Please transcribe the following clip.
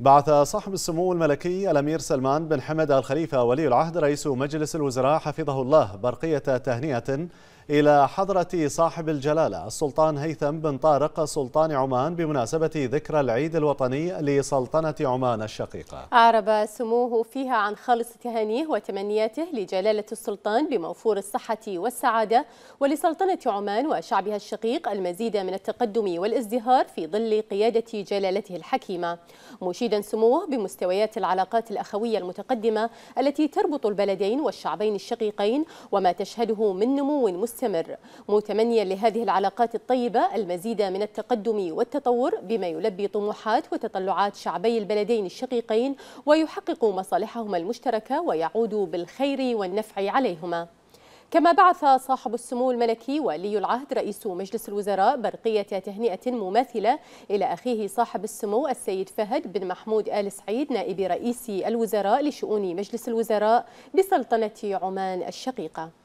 بعث صاحب السمو الملكي الأمير سلمان بن حمد الخليفة ولي العهد رئيس مجلس الوزراء حفظه الله برقية تهنئة إلى حضرة صاحب الجلالة السلطان هيثم بن طارق سلطان عمان بمناسبة ذكرى العيد الوطني لسلطنة عمان الشقيقة أعرب سموه فيها عن خالص تهانيه وتمنياته لجلالة السلطان بموفور الصحة والسعادة ولسلطنة عمان وشعبها الشقيق المزيد من التقدم والازدهار في ظل قيادة جلالته الحكيمة مشيدا سموه بمستويات العلاقات الأخوية المتقدمة التي تربط البلدين والشعبين الشقيقين وما تشهده من نمو مستمر يستمر متمنيا لهذه العلاقات الطيبة المزيد من التقدم والتطور بما يلبي طموحات وتطلعات شعبي البلدين الشقيقين ويحقق مصالحهما المشتركة ويعود بالخير والنفع عليهما كما بعث صاحب السمو الملكي ولي العهد رئيس مجلس الوزراء برقية تهنئة مماثلة إلى أخيه صاحب السمو السيد فهد بن محمود آل سعيد نائب رئيس الوزراء لشؤون مجلس الوزراء بسلطنة عمان الشقيقة